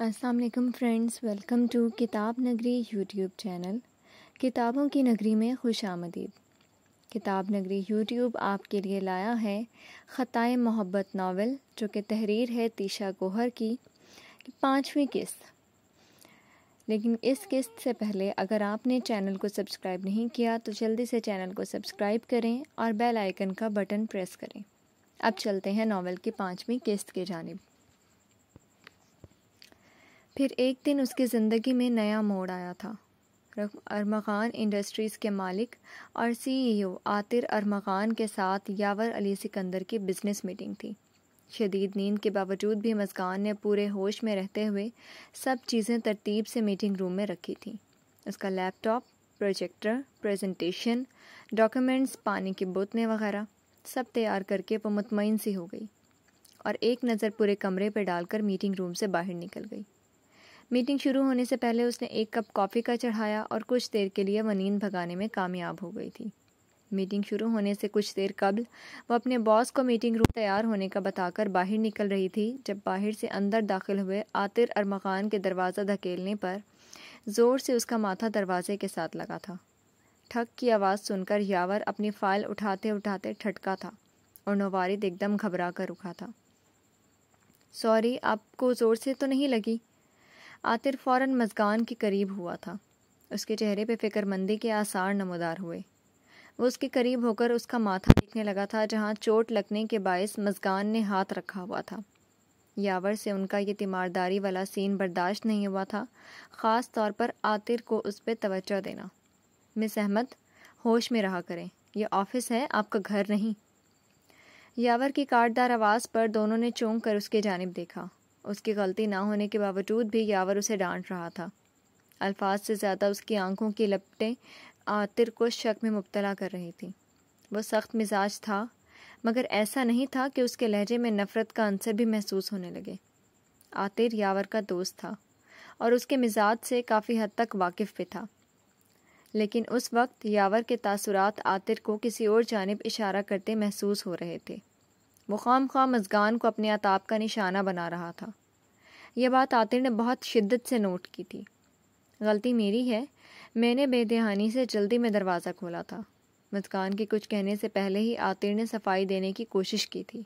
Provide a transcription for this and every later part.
असलकम friends welcome to किताब नगरी यूट्यूब चैनल किताबों की नगरी में खुश आमदीद किताब नगरी यूट्यूब आपके लिए लाया है ख़ाए मोहब्बत नावल जो कि तहरीर है तीशा गोहर की पाँचवीं किस्त लेकिन इस किस्त से पहले अगर आपने चैनल को सब्सक्राइब नहीं किया तो जल्दी से चैनल को सब्सक्राइब करें और बेल आइकन का बटन प्रेस करें अब चलते हैं नावल की पाँचवीं किस्त की जानब फिर एक दिन उसकी ज़िंदगी में नया मोड़ आया था अरमगान इंडस्ट्रीज़ के मालिक और सीईओ e आतिर अरमगान के साथ यावर अली सिकंदर की बिज़नेस मीटिंग थी शदीद नींद के बावजूद भी मस्कान ने पूरे होश में रहते हुए सब चीज़ें तरतीब से मीटिंग रूम में रखी थी उसका लैपटॉप प्रोजेक्टर प्रेजेंटेशन डॉक्यूमेंट्स पानी की बोतलें वगैरह सब तैयार करके वो मुतमिन सी हो गई और एक नज़र पूरे कमरे पर डालकर मीटिंग रूम से बाहर निकल गई मीटिंग शुरू होने से पहले उसने एक कप कॉफ़ी का चढ़ाया और कुछ देर के लिए नींद भगाने में कामयाब हो गई थी मीटिंग शुरू होने से कुछ देर कबल वह अपने बॉस को मीटिंग रूम तैयार होने का बताकर बाहर निकल रही थी जब बाहर से अंदर दाखिल हुए आतिर अरमकान के दरवाज़ा धकेलने पर ज़ोर से उसका माथा दरवाजे के साथ लगा था ठक की आवाज़ सुनकर यावर अपनी फाइल उठाते उठाते ठटका था और नवारिद एकदम घबरा कर रुका था सॉरी आपको ज़ोर से तो नहीं लगी आतिर फ़ौरन मजगान के करीब हुआ था उसके चेहरे पे फिक्रमंदी के आसार नमदार हुए वो उसके करीब होकर उसका माथा देखने लगा था जहाँ चोट लगने के बायस मजगान ने हाथ रखा हुआ था यावर से उनका ये तीमारदारी वाला सीन बर्दाश्त नहीं हुआ था ख़ास तौर पर आतिर को उस पर तवज्जो देना मिस अहमद होश में रहा करें यह ऑफिस है आपका घर नहीं यावर की काटदार आवाज़ पर दोनों ने चौंक कर उसके जानब देखा उसकी गलती ना होने के बावजूद भी यावर उसे डांट रहा था अल्फाज से ज़्यादा उसकी आंखों की लपटें आतिर को शक में मुबतला कर रही थी वह सख्त मिजाज था मगर ऐसा नहीं था कि उसके लहजे में नफ़रत का अंसर भी महसूस होने लगे आतिर यावर का दोस्त था और उसके मिजाज से काफ़ी हद तक वाकिफ भी था लेकिन उस वक्त यावर के तासुरात आतिर को किसी और जानब इशारा करते महसूस हो रहे थे वो खाम खा मजगान को अपने अताब का निशाना बना रहा था यह बात आतिर ने बहुत शिद्दत से नोट की थी गलती मेरी है मैंने बेदहानी से जल्दी में दरवाज़ा खोला था मजगान के कुछ कहने से पहले ही आतिर ने सफाई देने की कोशिश की थी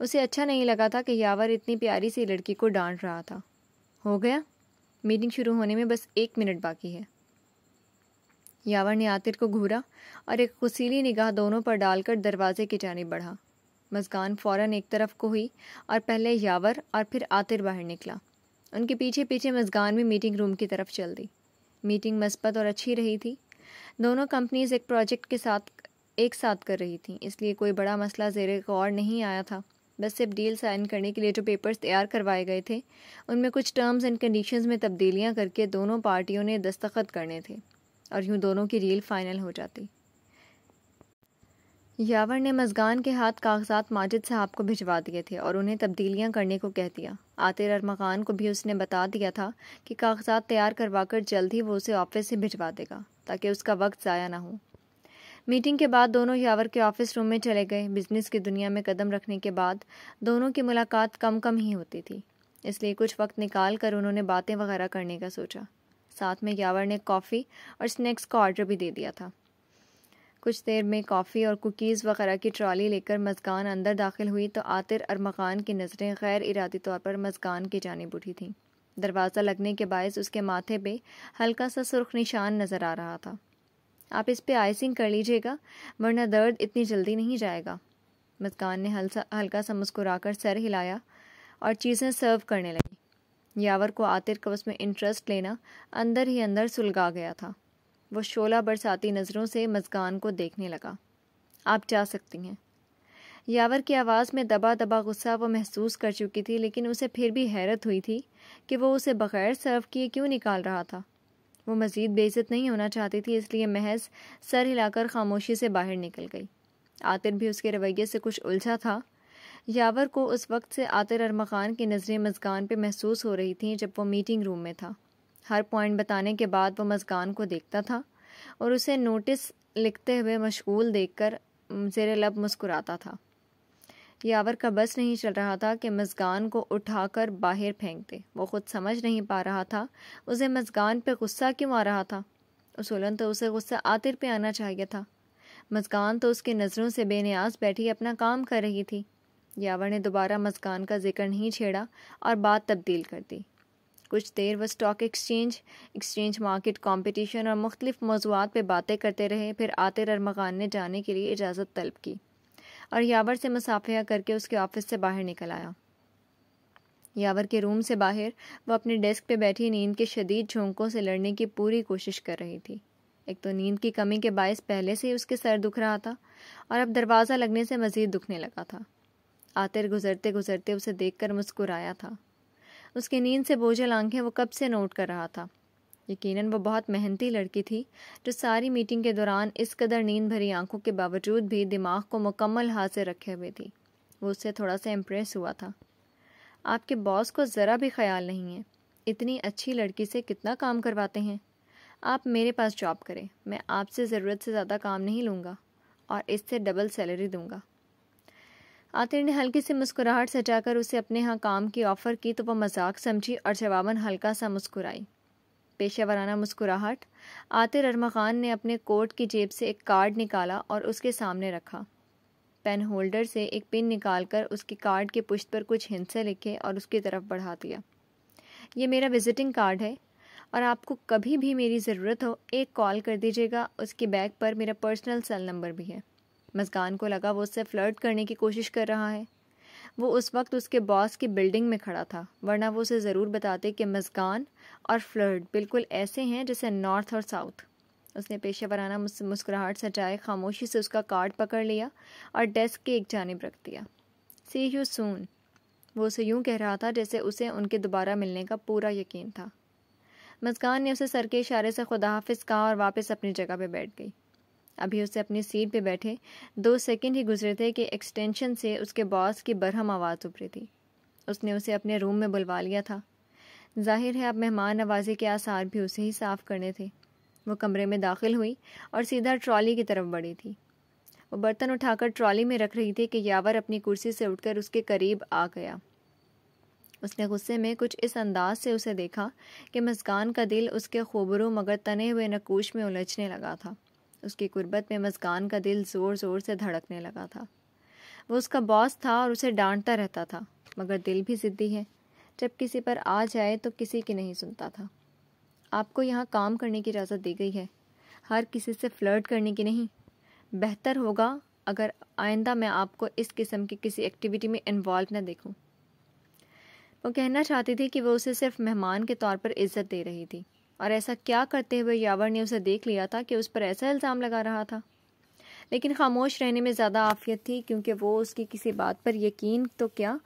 उसे अच्छा नहीं लगा था कि यावर इतनी प्यारी सी लड़की को डांट रहा था हो गया मीटिंग शुरू होने में बस एक मिनट बाकी है यावर ने आतिर को घूरा और एक खुशीली निगाह दोनों पर डालकर दरवाजे की जानब बढ़ा मजगान फ़ौरन एक तरफ को हुई और पहले यावर और फिर आतिर बाहर निकला उनके पीछे पीछे मजगान भी मीटिंग रूम की तरफ चल दी मीटिंग मस्बत और अच्छी रही थी दोनों कंपनीज एक प्रोजेक्ट के साथ एक साथ कर रही थी इसलिए कोई बड़ा मसला जेर गौर नहीं आया था बस सिर्फ डील साइन करने के लिए जो पेपर्स तैयार करवाए गए थे उनमें कुछ टर्म्स एंड कंडीशंस में तब्दीलियां करके दोनों पार्टियों ने दस्तखत करने थे और यूं दोनों की डील फाइनल हो जाती यावर ने मजगान के हाथ कागजात माजिद साहब को भिजवा दिए थे और उन्हें तब्दीलियां करने को कह दिया आतिर अरमा को भी उसने बता दिया था कि कागजात तैयार करवाकर जल्द ही वो उसे ऑफिस से भिजवा देगा ताकि उसका वक्त ज़ाया ना हो मीटिंग के बाद दोनों यावर के ऑफिस रूम में चले गए बिजनेस की दुनिया में कदम रखने के बाद दोनों की मुलाकात कम कम ही होती थी इसलिए कुछ वक्त निकाल कर उन्होंने बातें वगैरह करने का सोचा साथ में यावर ने कॉफ़ी और स्नैक्स का ऑर्डर भी दे दिया था कुछ देर में कॉफ़ी और कुकीज़ वगैरह की ट्रॉली लेकर मजगान अंदर दाखिल हुई तो आतिर और मकान की नज़रें गैर इरादी तौर पर मजगान की जानब उठी थीं दरवाज़ा लगने के बायस उसके माथे पे हल्का सा सुर्ख निशान नज़र आ रहा था आप इस पर आइसिंग कर लीजिएगा वरना दर्द इतनी जल्दी नहीं जाएगा मजगान ने हल्सा हल्का सा मुस्कुराकर सर हिलाया और चीज़ें सर्व करने लगी यावर को आतिर का उसमें इंटरेस्ट लेना अंदर ही अंदर सुलगा गया था वो शोला बरसाती नज़रों से मजगान को देखने लगा आप जा सकती हैं यावर की आवाज़ में दबा दबा गुस्सा वो महसूस कर चुकी थी लेकिन उसे फिर भी हैरत हुई थी कि वो उसे बग़ैर सर्व किए क्यों निकाल रहा था वो मज़ीद बेइज्जत नहीं होना चाहती थी इसलिए महज सर हिलाकर खामोशी से बाहर निकल गई आतिर भी उसके रवैये से कुछ उलझा था यावर को उस वक्त से आतिर अरमकान की नज़रें मजगान पर महसूस हो रही थीं जब वो मीटिंग रूम में था हर पॉइंट बताने के बाद वो मस्कान को देखता था और उसे नोटिस लिखते हुए मशगूल देखकर जेर लब मुस्कुराता था यावर का बस नहीं चल रहा था कि मजगान को उठाकर बाहर फेंक दे वो खुद समझ नहीं पा रहा था उसे मजगान पे गुस्सा क्यों आ रहा था उसूलन तो उसे गुस्सा आतिर पे आना चाहिए था मजगान तो उसकी नज़रों से बेनियाज बैठी अपना काम कर रही थी यावर ने दोबारा मजगान का जिक्र नहीं छेड़ा और बात तब्दील कर दी कुछ देर वह stock exchange exchange market competition और मुख्तलिफ मौजूद पर बातें करते रहे फिर आतिर अरमगान ने जाने के लिए इजाज़त तलब की और यावर से मुसाफिया करके उसके ऑफिस से बाहर निकल आया यावर के रूम से बाहर वह अपने डेस्क पे बैठी नींद के शदीद झोंकों से लड़ने की पूरी कोशिश कर रही थी एक तो नींद की कमी के बायस पहले से ही उसके सर दुख रहा था और अब दरवाज़ा लगने से मज़ीद दुखने लगा था आतिर गुजरते गुजरते उसे देखकर मुस्कुराया था उसकी नींद से बोझल आंखें वो कब से नोट कर रहा था यकीनन वो बहुत मेहनती लड़की थी जो सारी मीटिंग के दौरान इस कदर नींद भरी आंखों के बावजूद भी दिमाग को मुकम्मल हाथ से रखे हुए थी वो उससे थोड़ा सा इम्प्रेस हुआ था आपके बॉस को ज़रा भी ख्याल नहीं है इतनी अच्छी लड़की से कितना काम करवाते हैं आप मेरे पास जॉब करें मैं आपसे ज़रूरत से ज़्यादा काम नहीं लूँगा और इससे डबल सैलरी दूँगा आतिर ने हल्की सी मुस्कुराहट सजाकर उसे अपने यहाँ काम की ऑफर की तो वह मजाक समझी और जवाबन हल्का सा मुस्कुराई पेशा वराना मुस्कुराहट आतिर अरमा खान ने अपने कोट की जेब से एक कार्ड निकाला और उसके सामने रखा पेन होल्डर से एक पिन निकालकर उसके कार्ड के पुश्त पर कुछ हिंसे लिखे और उसकी तरफ बढ़ा दिया ये मेरा विजिटिंग कार्ड है और आपको कभी भी मेरी ज़रूरत हो एक कॉल कर दीजिएगा उसके बैग पर मेरा पर्सनल सेल नंबर भी है मस्कान को लगा वो उससे फ्लर्ट करने की कोशिश कर रहा है वो उस वक्त उसके बॉस की बिल्डिंग में खड़ा था वरना वो उसे ज़रूर बताते कि मस्कान और फ्लर्ट बिल्कुल ऐसे हैं जैसे नॉर्थ और साउथ उसने पेशे वराना मुस्कुराहट सजाए खामोशी से उसका कार्ड पकड़ लिया और डेस्क के एक जानब रख दिया सी यू सून वो उसे यूं कह रहा था जैसे उसे उनके दोबारा मिलने का पूरा यकीन था मस्कान ने उसे सर के इशारे से खुदाहाफिज कहा और वापस अपनी जगह पर बैठ गई अभी उसे अपनी सीट पे बैठे दो सेकंड ही गुजरे थे कि एक्सटेंशन से उसके बॉस की बरहम आवाज़ उभरी थी उसने उसे अपने रूम में बुलवा लिया था जाहिर है अब मेहमान नवाजी के आसार भी उसे ही साफ़ करने थे वो कमरे में दाखिल हुई और सीधा ट्रॉली की तरफ बढ़ी थी वो बर्तन उठाकर ट्रॉली में रख रही थी कि यावर अपनी कुर्सी से उठकर उसके करीब आ गया उसने गुस्से में कुछ इस अंदाज से उसे देखा कि मस्कान का दिल उसके खूबरू मगर तने हुए नकूश में उलझने लगा था उसकी गुर्बत में मस्कान का दिल ज़ोर ज़ोर से धड़कने लगा था वो उसका बॉस था और उसे डांटता रहता था मगर दिल भी ज़िद्दी है जब किसी पर आ जाए तो किसी की नहीं सुनता था आपको यहाँ काम करने की इजाज़त दी गई है हर किसी से फ्लर्ट करने की नहीं बेहतर होगा अगर आइंदा मैं आपको इस किस्म की किसी एक्टिविटी में इन्वॉल्व ना देखूं। वो कहना चाहती थी कि वो उसे सिर्फ मेहमान के तौर पर इज्जत दे रही थी और ऐसा क्या करते हुए यावर ने उसे देख लिया था कि उस पर ऐसा इल्ज़ाम लगा रहा था लेकिन खामोश रहने में ज़्यादा आफियत थी क्योंकि वो उसकी किसी बात पर यकीन तो क्या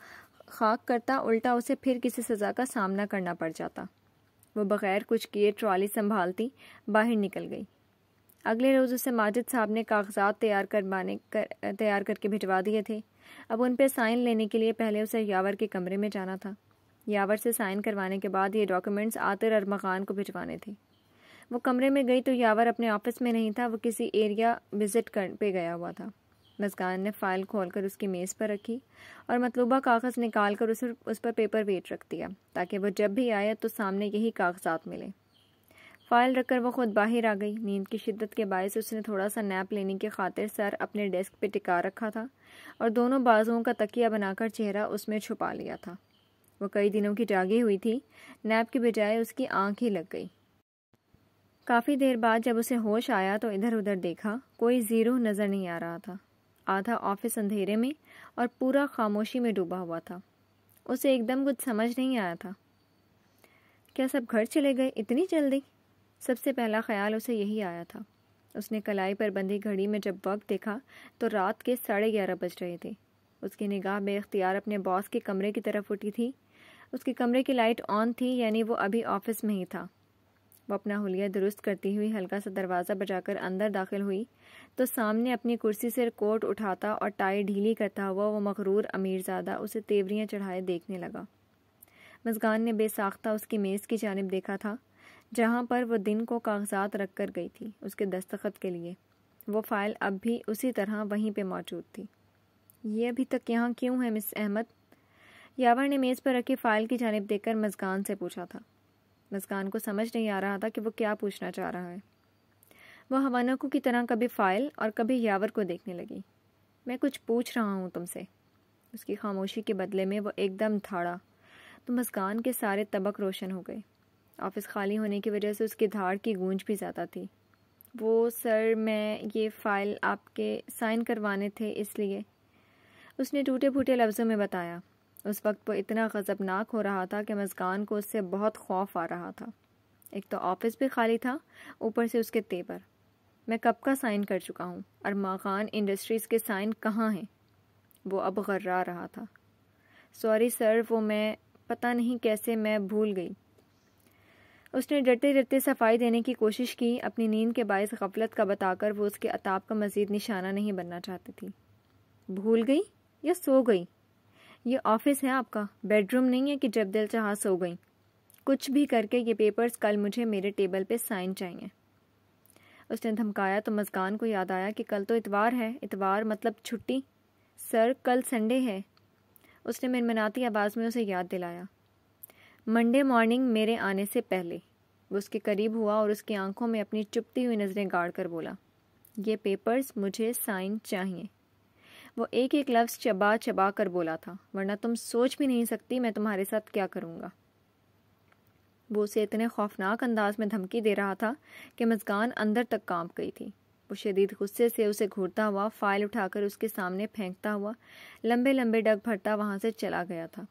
खाक करता उल्टा उसे फिर किसी सज़ा का सामना करना पड़ जाता वो बग़ैर कुछ किए ट्रॉली संभालती बाहर निकल गई अगले रोज़ उसे माजिद साहब ने कागजात तैयार करवाने कर तैयार करके भिजवा दिए थे अब उन पर साइन लेने के लिए पहले उसे यावर के कमरे में जाना था यावर से साइन करवाने के बाद ये डॉक्यूमेंट्स आतिर मकान को भिजवाने थे वो कमरे में गई तो यावर अपने ऑफिस में नहीं था वो किसी एरिया विजिट कर पे गया हुआ था मस्कान ने फाइल खोलकर उसकी मेज़ पर रखी और मतलूबा कागज़ निकाल कर उस उस पर पेपर वेट रख दिया ताकि वह जब भी आए तो सामने यही कागजात मिले फाइल रखकर वह खुद बाहर आ गई नींद की शिद्दत के बायस उसने थोड़ा सा नैप लेने की खातिर सर अपने डेस्क पर टिका रखा था और दोनों बाजुओं का तकिया बनाकर चेहरा उसमें छुपा लिया था वह कई दिनों की जागी हुई थी नैप के बजाय उसकी आंख ही लग गई काफ़ी देर बाद जब उसे होश आया तो इधर उधर देखा कोई ज़ीरो नज़र नहीं आ रहा था आधा ऑफिस अंधेरे में और पूरा खामोशी में डूबा हुआ था उसे एकदम कुछ समझ नहीं आया था क्या सब घर चले गए इतनी जल्दी सबसे पहला ख्याल उसे यही आया था उसने कलाई पर बंधी घड़ी में जब वक्त देखा तो रात के साढ़े ग्यारह बज रहे थे उसकी निगाह बेख्तियार अपने बॉस के कमरे की तरफ उठी थी उसके कमरे की लाइट ऑन थी यानी वो अभी ऑफिस में ही था वो अपना हुलिया दुरुस्त करती हुई हल्का सा दरवाज़ा बजाकर अंदर दाखिल हुई तो सामने अपनी कुर्सी से कोट उठाता और टाई ढीली करता हुआ वो मकरूर अमीरजादा उसे तेवरियाँ चढ़ाए देखने लगा मजगान ने बेसाख्ता उसकी मेज़ की जानब देखा था जहाँ पर वो दिन को कागजात रख कर गई थी उसके दस्तखत के लिए वो फ़ाइल अब भी उसी तरह वहीं पर मौजूद थी ये अभी तक यहाँ क्यों है मिस अहमद यावर ने मेज़ पर रखी फाइल की जानब देखकर मजगान से पूछा था मजगान को समझ नहीं आ रहा था कि वो क्या पूछना चाह रहा है वह हवानकों की तरह कभी फाइल और कभी यावर को देखने लगी मैं कुछ पूछ रहा हूँ तुमसे उसकी खामोशी के बदले में वो एकदम धाड़ा तो मस्कान के सारे तबक रोशन हो गए ऑफिस खाली होने की वजह से उसकी धाड़ की गूंज भी ज़्यादा थी वो सर मैं ये फ़ाइल आपके साइन करवाने थे इसलिए उसने टूटे फूटे लफ्ज़ों में बताया उस वक्त वो इतना गज़बनाक हो रहा था कि मजगान को उससे बहुत खौफ आ रहा था एक तो ऑफिस भी खाली था ऊपर से उसके तेवर मैं कब का साइन कर चुका हूँ और मकान इंडस्ट्रीज़ के साइन कहाँ हैं वो अब गर्रा रहा था सॉरी सर वो मैं पता नहीं कैसे मैं भूल गई उसने डरते डरते सफाई देने की कोशिश की अपनी नींद के बायस गफलत का बताकर वो उसके अताब का मज़ीद निशाना नहीं बनना चाहती थी भूल गई या सो गई ये ऑफिस है आपका बेडरूम नहीं है कि जब दिल चाह सो गई कुछ भी करके ये पेपर्स कल मुझे मेरे टेबल पे साइन चाहिए उसने धमकाया तो मजगान को याद आया कि कल तो इतवार है इतवार मतलब छुट्टी सर कल संडे है उसने मनमनाती आवाज़ में उसे याद दिलाया मंडे मॉर्निंग मेरे आने से पहले वो उसके करीब हुआ और उसकी आंखों में अपनी चुपती हुई नज़रें गाड़ कर बोला ये पेपर्स मुझे साइन चाहिए वो एक एक लफ्ज़ चबा चबा कर बोला था वरना तुम सोच भी नहीं सकती मैं तुम्हारे साथ क्या करूँगा वो उसे इतने खौफनाक अंदाज में धमकी दे रहा था कि मजगान अंदर तक कांप गई थी वो शदीद गुस्से से उसे घूरता हुआ फाइल उठाकर उसके सामने फेंकता हुआ लंबे लंबे डग भरता वहाँ से चला गया था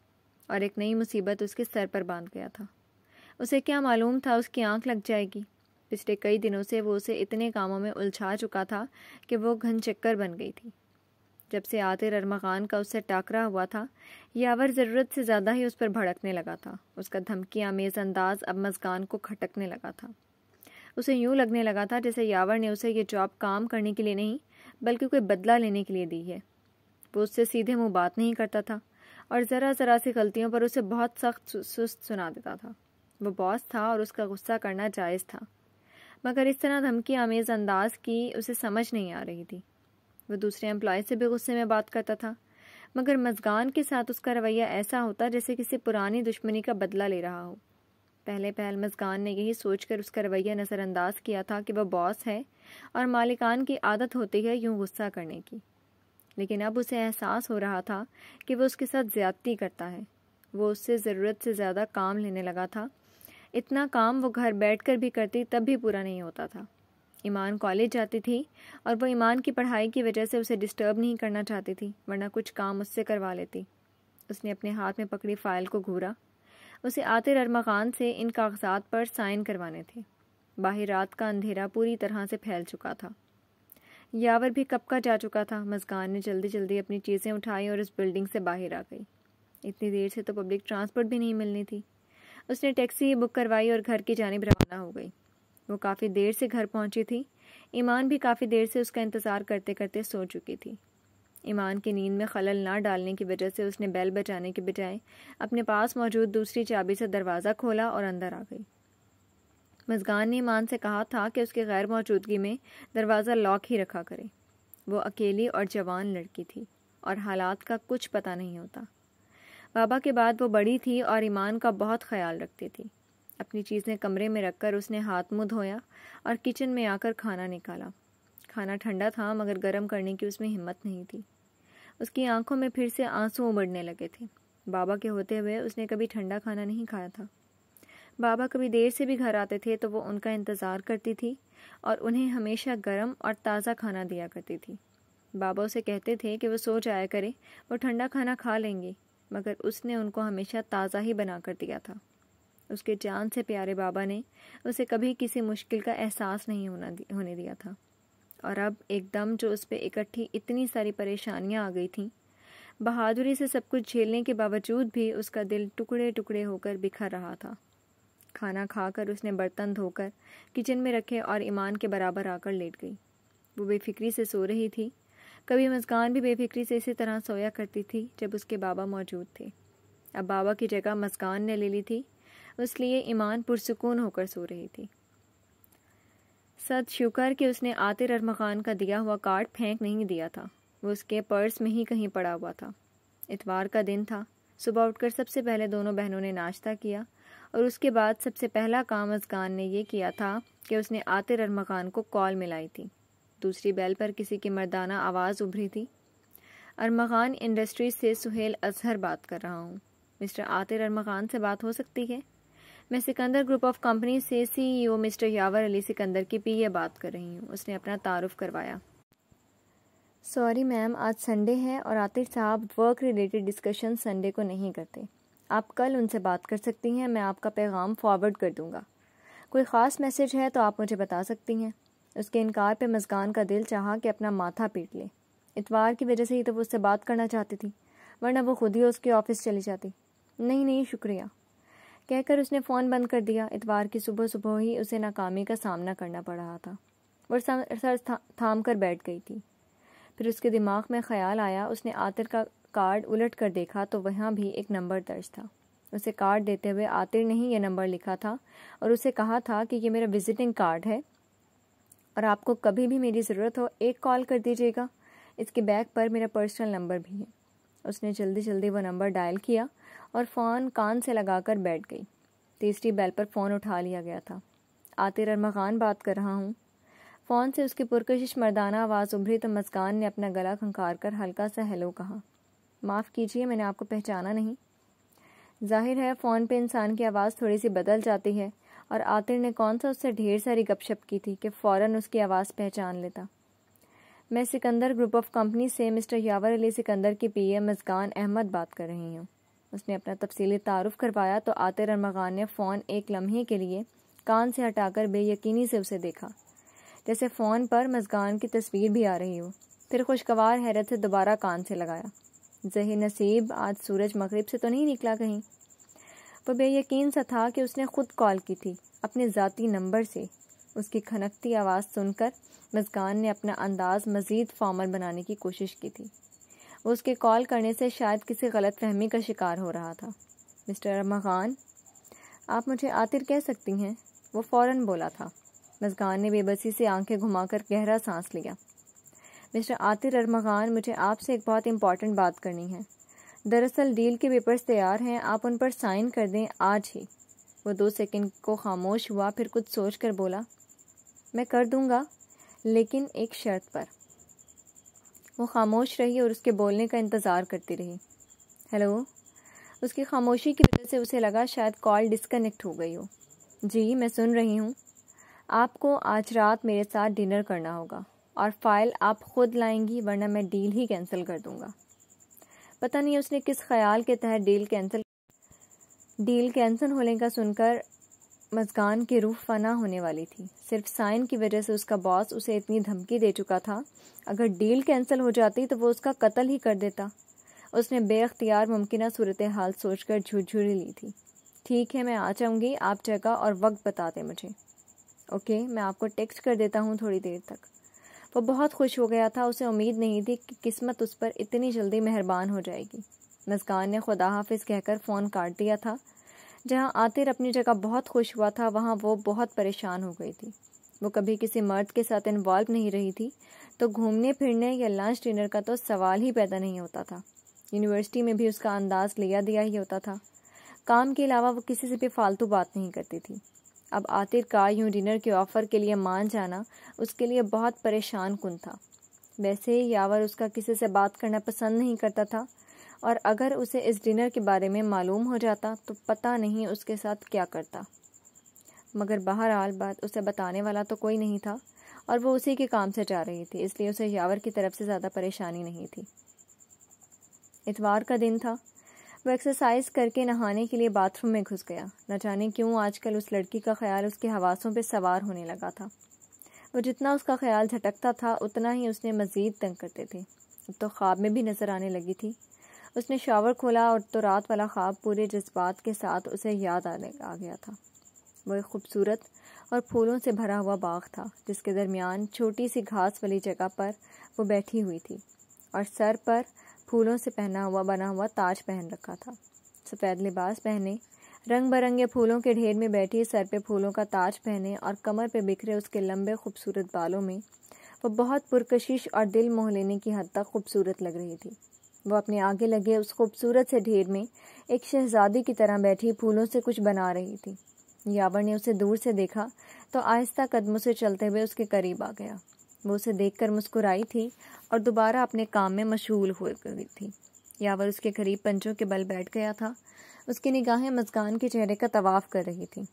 और एक नई मुसीबत उसके सर पर बांध गया था उसे क्या मालूम था उसकी आंख लग जाएगी पिछले कई दिनों से वो उसे इतने कामों में उलझा चुका था कि वो घन चक्कर बन गई थी जब से आतिर अरमा खान का उससे टाकरा हुआ था यावर ज़रूरत से ज़्यादा ही उस पर भड़कने लगा था उसका धमकी आमेज़ अंदाज अब मजगान को खटकने लगा था उसे यूं लगने लगा था जैसे यावर ने उसे ये जॉब काम करने के लिए नहीं बल्कि कोई बदला लेने के लिए दी है वो उससे सीधे मुँह बात नहीं करता था और ज़रा ज़रा सी गलतियों पर उसे बहुत सख्त सुस्त सुना देता था वो बॉस था और उसका गुस्सा करना जायज़ था मगर इस तरह धमकी आमेज़ अंदाज की उसे समझ नहीं आ रही थी वह दूसरे एम्प्लॉय से भी गुस्से में बात करता था मगर मजगान के साथ उसका रवैया ऐसा होता जैसे किसी पुरानी दुश्मनी का बदला ले रहा हो पहले पहल मजगान ने यही सोचकर उसका रवैया नज़रअंदाज किया था कि वह बॉस है और मालिकान की आदत होती है यूं गुस्सा करने की लेकिन अब उसे एहसास हो रहा था कि वह उसके साथ ज़्यादती करता है वो उससे ज़रूरत से ज़्यादा काम लेने लगा था इतना काम वो घर बैठकर भी करती तब भी पूरा नहीं होता था ईमान कॉलेज जाती थी और वो ईमान की पढ़ाई की वजह से उसे डिस्टर्ब नहीं करना चाहती थी वरना कुछ काम उससे करवा लेती उसने अपने हाथ में पकड़ी फ़ाइल को घूरा उसे आतिर अरमा खान से इन कागजात पर साइन करवाने थे बाहर रात का अंधेरा पूरी तरह से फैल चुका था यावर भी कब का जा चुका था मजगान ने जल्दी जल्दी अपनी चीज़ें उठाई और उस बिल्डिंग से बाहर आ गई इतनी देर से तो पब्लिक ट्रांसपोर्ट भी नहीं मिलनी थी उसने टैक्सी बुक करवाई और घर की जानब रवाना हो गई वो काफ़ी देर से घर पहुंची थी ईमान भी काफ़ी देर से उसका इंतज़ार करते करते सो चुकी थी ईमान की नींद में खलल ना डालने की वजह से उसने बैल बचाने के बजाय अपने पास मौजूद दूसरी चाबी से दरवाज़ा खोला और अंदर आ गई मजगान ने ईमान से कहा था कि उसकी गैर मौजूदगी में दरवाज़ा लॉक ही रखा करे वो अकेली और जवान लड़की थी और हालात का कुछ पता नहीं होता बाबा के बाद वो बड़ी थी और ईमान का बहुत ख्याल रखती थी अपनी चीज़ें कमरे में रखकर उसने हाथ मुँह धोया और किचन में आकर खाना निकाला खाना ठंडा था मगर गर्म करने की उसमें हिम्मत नहीं थी उसकी आंखों में फिर से आंसू उमड़ने लगे थे बाबा के होते हुए उसने कभी ठंडा खाना नहीं खाया था बाबा कभी देर से भी घर आते थे तो वो उनका इंतज़ार करती थी और उन्हें हमेशा गर्म और ताज़ा खाना दिया करती थी बाबा उसे कहते थे कि वो सो जाया करे वो ठंडा खाना खा लेंगे मगर उसने उनको हमेशा ताज़ा ही बना कर दिया था उसके जान से प्यारे बाबा ने उसे कभी किसी मुश्किल का एहसास नहीं होना होने दिया था और अब एकदम जो उस पर इकट्ठी इतनी सारी परेशानियां आ गई थीं बहादुरी से सब कुछ झेलने के बावजूद भी उसका दिल टुकड़े टुकड़े होकर बिखर रहा था खाना खाकर उसने बर्तन धोकर किचन में रखे और ईमान के बराबर आकर लेट गई वो बेफिक्री से सो रही थी कभी मस्कान भी बेफिक्री से इसी तरह सोया करती थी जब उसके बाबा मौजूद थे अब बाबा की जगह मस्कान ने ले ली थी तो इसलिए ईमान पुरसकून होकर सो रही थी सद शुक्र कि उसने आतिर अरमा खान का दिया हुआ कार्ड फेंक नहीं दिया था वो उसके पर्स में ही कहीं पड़ा हुआ था इतवार का दिन था सुबह उठकर सबसे पहले दोनों बहनों ने नाश्ता किया और उसके बाद सबसे पहला काम अजगान ने यह किया था कि उसने आतिर अरमा खान को कॉल मिलाई थी दूसरी बैल पर किसी की मर्दाना आवाज़ उभरी थी अरमखान खान इंडस्ट्रीज से सुहेल अजहर बात कर रहा हूँ मिस्टर आतिर अरमखान खान से बात हो सकती है मैं सिकंदर ग्रुप ऑफ कंपनी से CEO e mister Yawar Ali Sikandar की पी ये बात कर रही हूँ उसने अपना तारुफ करवाया सॉरी मैम आज संडे है और आतिफ साहब वर्क रिलेटेड डिस्कशन संडे को नहीं करते आप कल उनसे बात कर सकती हैं मैं आपका पैगाम फॉरवर्ड कर दूँगा कोई ख़ास मैसेज है तो आप मुझे बता सकती हैं उसके इनकार पे मजगान का दिल चाहा कि अपना माथा पीट ले इतवार की वजह से ही तो वो उससे बात करना चाहती थी वरना वो खुद ही उसके ऑफिस चली जाती नहीं नहीं शुक्रिया कहकर उसने फ़ोन बंद कर दिया इतवार की सुबह सुबह ही उसे नाकामी का सामना करना पड़ रहा था और सर था, थाम कर बैठ गई थी फिर उसके दिमाग में ख्याल आया उसने आतिर का कार्ड उलट कर देखा तो वहाँ भी एक नंबर दर्ज था उसे कार्ड देते हुए आतिर ने ही यह नंबर लिखा था और उसे कहा था कि ये मेरा विजिटिंग कार्ड है और आपको कभी भी मेरी ज़रूरत हो एक कॉल कर दीजिएगा इसके बैग पर मेरा पर्सनल नंबर भी है उसने जल्दी जल्दी वो नंबर डायल किया और फ़ोन कान से लगाकर बैठ गई तीसरी बेल पर फ़ोन उठा लिया गया था आतिर अरमा खान बात कर रहा हूँ फ़ोन से उसकी पुरकशिश मर्दाना आवाज़ उभरी तो मस्कान ने अपना गला खंकार कर हल्का सा हेलो कहा माफ़ कीजिए मैंने आपको पहचाना नहीं जाहिर है फ़ोन पे इंसान की आवाज़ थोड़ी सी बदल जाती है और आतिर ने कौन सा उससे ढेर सारी गपशप की थी कि फ़ौरन उसकी आवाज़ पहचान लेता मैं सिकंदर ग्रुप ऑफ कंपनी से मिस्टर यावर अली सिकंदर के पी एम मजगान अहमद बात कर रही हूँ उसने अपना तफसीली तारफ़ करवाया तो आतिर अरमगान ने फ़ोन एक लम्हे के लिए कान से हटाकर बेयकीनी से उसे देखा जैसे फ़ोन पर मजगान की तस्वीर भी आ रही हो फिर खुशगवार हैरत से दोबारा कान से लगाया जही नसीब आज सूरज मगरिब से तो नहीं निकला कहीं वह बेयकीन सा था कि उसने खुद कॉल की थी अपने ज़ाती नंबर से उसकी खनकती आवाज़ सुनकर मजगान ने अपना अंदाज मज़ीद फॉर्मल बनाने की कोशिश की थी उसके कॉल करने से शायद किसी गलत फहमी का शिकार हो रहा था मिस्टर मगान आप मुझे आतिर कह सकती हैं वो फ़ौर बोला था मजगान ने बेबसी से आंखें घुमाकर गहरा सांस लिया मिस्टर आतिर अरमगान मुझे आपसे एक बहुत इंपॉर्टेंट बात करनी है दरअसल डील के पेपर्स तैयार हैं आप उन पर साइन कर दें आज ही वो दो सेकंड को खामोश हुआ फिर कुछ सोच कर बोला मैं कर दूंगा लेकिन एक शर्त पर वो खामोश रही और उसके बोलने का इंतज़ार करती रही हेलो उसकी खामोशी की वजह से उसे लगा शायद कॉल डिस्कनेक्ट हो गई हो जी मैं सुन रही हूँ आपको आज रात मेरे साथ डिनर करना होगा और फाइल आप खुद लाएंगी वरना मैं डील ही कैंसिल कर दूंगा पता नहीं उसने किस ख्याल के तहत डील कैंसिल डील कैंसिल होने का सुनकर मजगान की रूह फना होने वाली थी सिर्फ साइन की वजह से उसका बॉस उसे इतनी धमकी दे चुका था अगर डील कैंसिल हो जाती तो वो उसका कत्ल ही कर देता उसने बेअख्तियार मुमकिन सूरत हाल सोचकर झुरझुरी ली थी ठीक है मैं आ जाऊँगी आप जगह और वक्त बता दें मुझे ओके मैं आपको टेक्स्ट कर देता हूँ थोड़ी देर तक वो बहुत खुश हो गया था उसे उम्मीद नहीं थी कि किस्मत उस पर इतनी जल्दी मेहरबान हो जाएगी मजगान ने खुदा हाफिज कहकर फ़ोन काट दिया था जहाँ आतिर अपनी जगह बहुत खुश हुआ था वहाँ वो बहुत परेशान हो गई थी वो कभी किसी मर्द के साथ इन्वॉल्व नहीं रही थी तो घूमने फिरने या लंच डिनर का तो सवाल ही पैदा नहीं होता था यूनिवर्सिटी में भी उसका अंदाज लिया दिया ही होता था काम के अलावा वो किसी से भी फालतू बात नहीं करती थी अब आतिर का यूं डिनर के ऑफ़र के लिए मान जाना उसके लिए बहुत परेशान कुन था वैसे ही यावर उसका किसी से बात करना पसंद नहीं करता था और अगर उसे इस डिनर के बारे में मालूम हो जाता तो पता नहीं उसके साथ क्या करता मगर बाहर आल बात उसे बताने वाला तो कोई नहीं था और वो उसी के काम से जा रही थी इसलिए उसे यावर की तरफ से ज़्यादा परेशानी नहीं थी इतवार का दिन था वो एक्सरसाइज करके नहाने के लिए बाथरूम में घुस गया न जाने क्यों आजकल उस लड़की का ख्याल उसके हवासों पर सवार होने लगा था वो जितना उसका ख्याल झटकता था उतना ही उसने मज़ीद तंग करते थे अब तो ख्वाब में भी नज़र आने लगी थी उसने शावर खोला और तो रात वाला ख्वाब पूरे जज्बात के साथ उसे याद आने आ गया था वो एक खूबसूरत और फूलों से भरा हुआ बाग था जिसके दरमियान छोटी सी घास वाली जगह पर वो बैठी हुई थी और सर पर फूलों से पहना हुआ बना हुआ ताज पहन रखा था सफ़ेद लिबास पहने रंग बिरंगे फूलों के ढेर में बैठी सर पे फूलों का ताज पहने और कमर पे बिखरे उसके लंबे खूबसूरत बालों में वो बहुत पुरकशिश और दिल मोह लेने की हद तक खूबसूरत लग रही थी वो अपने आगे लगे उस खूबसूरत से ढेर में एक शहजादी की तरह बैठी फूलों से कुछ बना रही थी यावर ने उसे दूर से देखा तो आहिस्ता कदमों से चलते हुए उसके करीब आ गया वो उसे देखकर मुस्कुराई थी और दोबारा अपने काम में मशहूल हो गई थी यावर उसके करीब पंचों के बल बैठ गया था उसकी निगाहें मजगान के चेहरे का तवाफ कर रही थी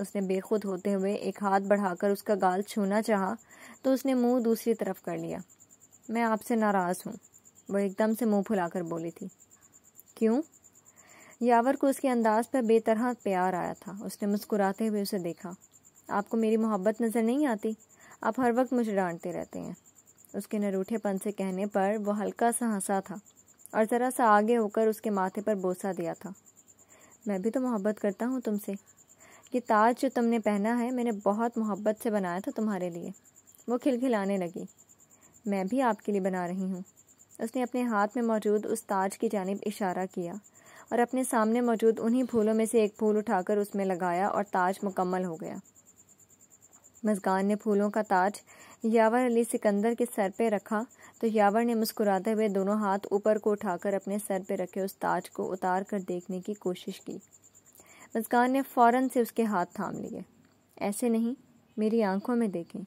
उसने बेखुद होते हुए एक हाथ बढ़ाकर उसका गाल छूना चाहा तो उसने मुंह दूसरी तरफ कर लिया मैं आपसे नाराज़ हूँ वह एकदम से मुंह फुलाकर बोली थी क्यों यावर को उसके अंदाज पर बेतरह प्यार आया था उसने मुस्कुराते हुए उसे देखा आपको मेरी मोहब्बत नज़र नहीं आती आप हर वक्त मुझे डांटते रहते हैं उसके नरूठेपन से कहने पर वह हल्का सा हंसा था और ज़रा सा आगे होकर उसके माथे पर बोसा दिया था मैं भी तो मोहब्बत करता हूँ तुमसे ये ताज जो तुमने पहना है मैंने बहुत मोहब्बत से बनाया था तुम्हारे लिए वो खिलखिलाने लगी मैं भी आपके लिए बना रही हूँ उसने अपने हाथ में मौजूद उस ताज की जानब इशारा किया और अपने सामने मौजूद उन्हीं फूलों में से एक फूल उठाकर उसमें लगाया और ताज मुकम्मल हो गया मजगान ने फूलों का ताज यावर अली सिकंदर के सर पे रखा तो यावर ने मुस्कुराते हुए दोनों हाथ ऊपर को उठाकर अपने सर पे रखे उस ताज को उतार कर देखने की कोशिश की मजगान ने फौरन से उसके हाथ थाम लिए ऐसे नहीं मेरी आंखों में देखें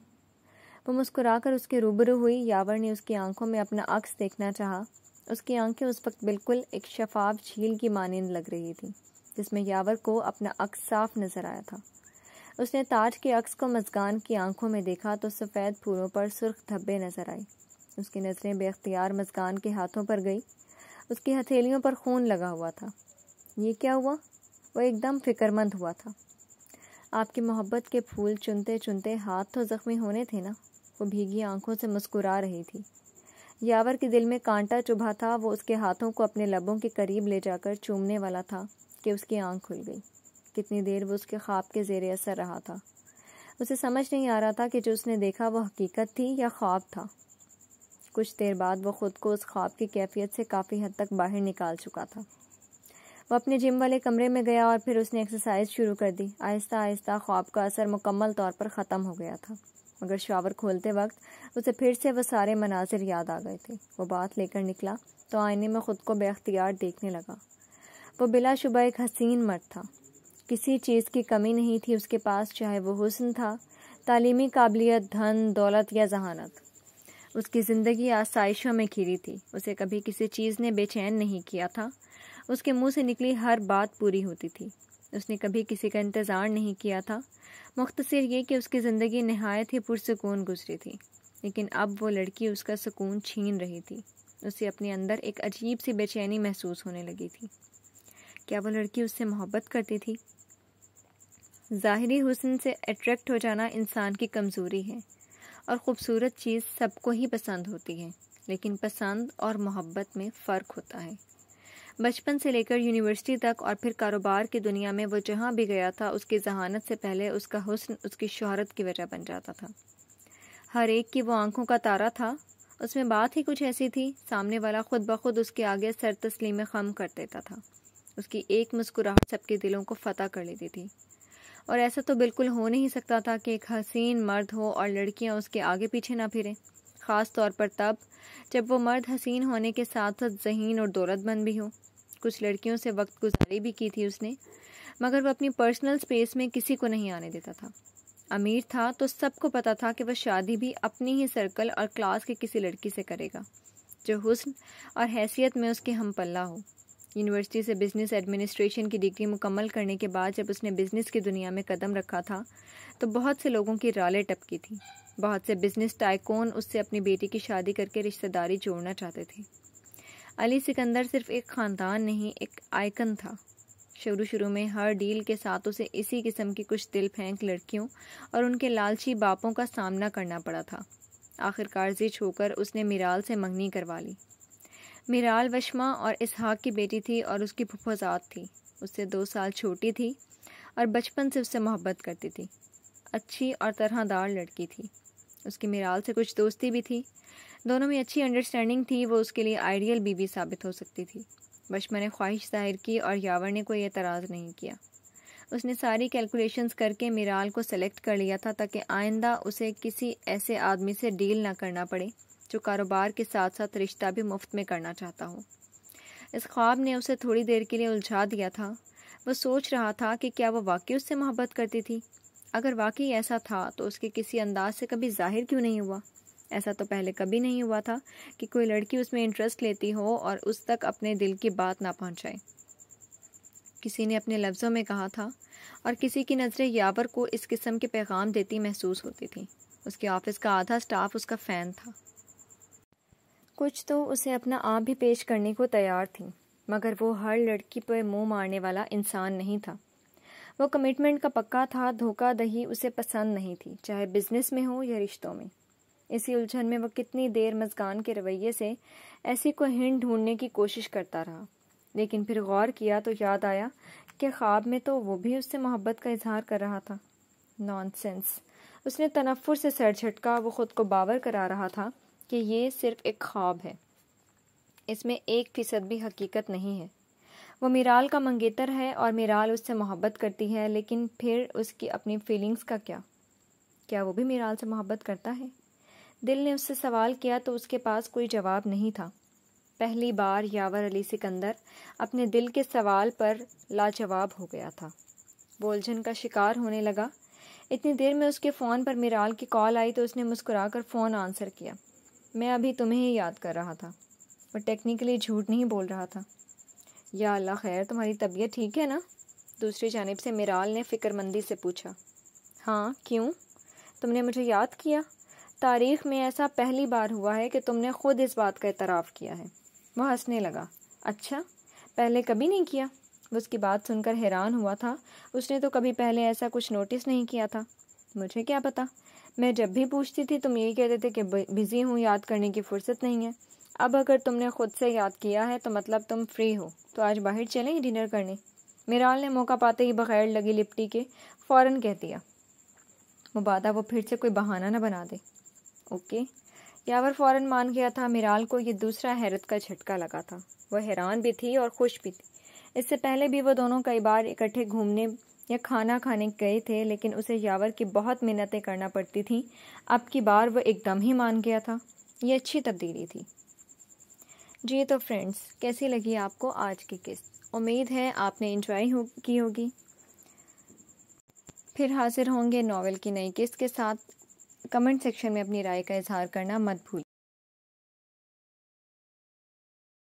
वो मुस्कुराकर उसके रूबरू हुई यावर ने उसकी आंखों में अपना अक्स देखना चाहा उसकी आंखें उस वक्त बिल्कुल एक शफाफ झील की मानंद लग रही थी जिसमें यावर को अपना अक्स साफ नजर आया था उसने ताज के अक्स को मजगान की आंखों में देखा तो सफ़ेद फूलों पर सुर्ख धब्बे नजर आए उसकी नज़रें बेख्तियार मजगान के हाथों पर गई उसकी हथेलियों पर खून लगा हुआ था ये क्या हुआ वो एकदम फिक्रमंद हुआ था आपकी मोहब्बत के फूल चुनते चुनते हाथ तो ज़ख्मी होने थे ना वो भीगी आंखों से मुस्कुरा रही थी यावर के दिल में कांटा चुभा था वो उसके हाथों को अपने लबों के करीब ले जाकर चूमने वाला था कि उसकी आंख खुल गई कितनी देर वो उसके ख्वाब के जेर असर रहा था उसे समझ नहीं आ रहा था कि जो उसने देखा वो हकीकत थी या ख्वाब था कुछ देर बाद वो खुद को उस ख्वाब की कैफियत से काफ़ी हद तक बाहर निकाल चुका था वो अपने जिम वाले कमरे में गया और फिर उसने एक्सरसाइज शुरू कर दी आहिस्ता आहिस्ता ख्वाब का असर मुकम्मल तौर पर ख़त्म हो गया था मगर शावर खोलते वक्त उसे फिर से वह सारे मनाजिर याद आ गए थे वो बात लेकर निकला तो आईने में ख़ुद को बेख्तियार देखने लगा वो बिलाशुबा एक हसीन मर्द था किसी चीज़ की कमी नहीं थी उसके पास चाहे वो हुसन था तालीमी काबिलियत धन दौलत या जहानत उसकी ज़िंदगी आसाइशों में घिरी थी उसे कभी किसी चीज़ ने बेचैन नहीं किया था उसके मुंह से निकली हर बात पूरी होती थी उसने कभी किसी का इंतज़ार नहीं किया था मख्तसर ये कि उसकी ज़िंदगी नहायत ही पुरसकून गुजरी थी लेकिन अब वो लड़की उसका सुकून छीन रही थी उसे अपने अंदर एक अजीब सी बेचैनी महसूस होने लगी थी क्या वो लड़की उससे मोहब्बत करती थी ज़ाहरी हुसन से अट्रैक्ट हो जाना इंसान की कमज़ोरी है और ख़ूबसूरत चीज़ सबको ही पसंद होती है लेकिन पसंद और मोहब्बत में फ़र्क होता है बचपन से लेकर यूनिवर्सिटी तक और फिर कारोबार की दुनिया में वो जहाँ भी गया था उसकी जहानत से पहले उसका हुस्न उसकी शहरत की वजह बन जाता था हर एक की वो आंखों का तारा था उसमें बात ही कुछ ऐसी थी सामने वाला खुद ब खुद उसके आगे सर तस्लीम खम कर देता था उसकी एक मुस्कुराहट सबके दिलों को फतह कर लेती थी और ऐसा तो बिल्कुल हो नहीं सकता था कि एक हसीन मर्द हो और लड़कियां उसके आगे पीछे ना फिरें ख़ास तौर पर तब जब वो मर्द हसीन होने के साथ साथ जहीन और दौलतमंद भी हो कुछ लड़कियों से वक्त गुजारी भी की थी उसने मगर वह अपनी पर्सनल स्पेस में किसी को नहीं आने देता था अमीर था तो सबको पता था कि वह शादी भी अपनी ही सर्कल और क्लास के किसी लड़की से करेगा जो हुस्न और हैसियत में उसके हम पल्ला हो यूनिवर्सिटी से बिजनेस एडमिनिस्ट्रेशन की डिग्री मुकम्मल करने के बाद जब उसने बिजनेस की दुनिया में कदम रखा था तो बहुत से लोगों की रालें टपकी थी बहुत से बिजनेस टाइकोन उससे अपनी बेटी की शादी करके रिश्तेदारी जोड़ना चाहते थे अली सिकंदर सिर्फ एक ख़ानदान नहीं एक आइकन था शुरू शुरू में हर डील के साथ उसे इसी किस्म की कुछ दिल फेंक लड़कियों और उनके लालची बापों का सामना करना पड़ा था आखिरकार जी छोकर उसने मिराल से मंगनी करवा ली मिराल वशमा और इसहाक की बेटी थी और उसकी फुफोजात थी उससे दो साल छोटी थी और बचपन से उससे मोहब्बत करती थी अच्छी और तरहदार लड़की थी उसकी मिराल से कुछ दोस्ती भी थी दोनों में अच्छी अंडरस्टैंडिंग थी वो उसके लिए आइडियल बीवी साबित हो सकती थी बशमा मैंने ख्वाहिश जाहिर की और यावर ने कोई एतराज़ नहीं किया उसने सारी कैलकुलेशंस करके मिराल को सेलेक्ट कर लिया था ताकि आइंदा उसे किसी ऐसे आदमी से डील ना करना पड़े जो कारोबार के साथ साथ रिश्ता भी मुफ्त में करना चाहता हो इस ख्वाब ने उसे थोड़ी देर के लिए उलझा दिया था वह सोच रहा था कि क्या वह वाकई उससे मोहब्बत करती थी अगर वाकई ऐसा था तो उसके किसी अंदाज से कभी जाहिर क्यों नहीं हुआ ऐसा तो पहले कभी नहीं हुआ था कि कोई लड़की उसमें इंटरेस्ट लेती हो और उस तक अपने दिल की बात ना पहुंचाए किसी ने अपने लफ्ज़ों में कहा था और किसी की नज़रें यावर को इस किस्म के पैगाम देती महसूस होती थी उसके ऑफिस का आधा स्टाफ उसका फ़ैन था कुछ तो उसे अपना आप भी पेश करने को तैयार थी मगर वो हर लड़की पर मुंह मारने वाला इंसान नहीं था वो कमिटमेंट का पक्का था धोखा दही उसे पसंद नहीं थी चाहे बिजनेस में हो या रिश्तों में इसी उलझन में वह कितनी देर मजगान के रवैये से ऐसी को हिंड ढूंढने की कोशिश करता रहा लेकिन फिर गौर किया तो याद आया कि ख्वाब में तो वो भी उससे मोहब्बत का इजहार कर रहा था नॉन उसने तनफ़ुर से सर झटका वो ख़ुद को बावर करा रहा था कि ये सिर्फ एक ख्वाब है इसमें एक फ़ीसद भी हकीकत नहीं है वो मिराल का मंगेतर है और मिराल उससे मोहब्बत करती है लेकिन फिर उसकी अपनी फीलिंग्स का क्या क्या वो भी मिराल से मोहब्बत करता है दिल ने उससे सवाल किया तो उसके पास कोई जवाब नहीं था पहली बार यावर अली सिकंदर अपने दिल के सवाल पर लाजवाब हो गया था बोलझन का शिकार होने लगा इतनी देर में उसके फ़ोन पर मिराल की कॉल आई तो उसने मुस्कुराकर फ़ोन आंसर किया मैं अभी तुम्हें ही याद कर रहा था वो टेक्निकली झूठ नहीं बोल रहा था या अल्लाह खैर तुम्हारी तबीयत ठीक है ना दूसरी जानब से मिराल ने फ़िक्रमंदी से पूछा हाँ क्यों तुमने मुझे याद किया तारीख में ऐसा पहली बार हुआ है कि तुमने खुद इस बात का इतराफ़ किया है वह हंसने लगा अच्छा पहले कभी नहीं किया उसकी बात सुनकर हैरान हुआ था उसने तो कभी पहले ऐसा कुछ नोटिस नहीं किया था मुझे क्या पता मैं जब भी पूछती थी तुम यही कहते थे कि बिज़ी हूँ याद करने की फुर्सत नहीं है अब अगर तुमने खुद से याद किया है तो मतलब तुम फ्री हो तो आज बाहर चले डिनर करने मिराल ने मौका पाते ही बगैर लगी लिपटी के फ़ौरन कह दिया मुबादा वो फिर से कोई बहाना ना बना दे ओके यावर फ़ौरन मान गया था मिराल को ये दूसरा हैरत का झटका लगा था वह हैरान भी थी और खुश भी थी इससे पहले भी वो दोनों कई बार इकट्ठे घूमने या खाना खाने गए थे लेकिन उसे यावर की बहुत मिन्नतें करना पड़ती थीं अब की बार वह एकदम ही मान गया था ये अच्छी तब्दीली थी जी तो फ्रेंड्स कैसी लगी आपको आज की किस्त उम्मीद है आपने इंजॉय हो, की होगी फिर हाजिर होंगे नावल की नई किस्त के साथ कमेंट सेक्शन में अपनी राय का इजहार करना मत भूल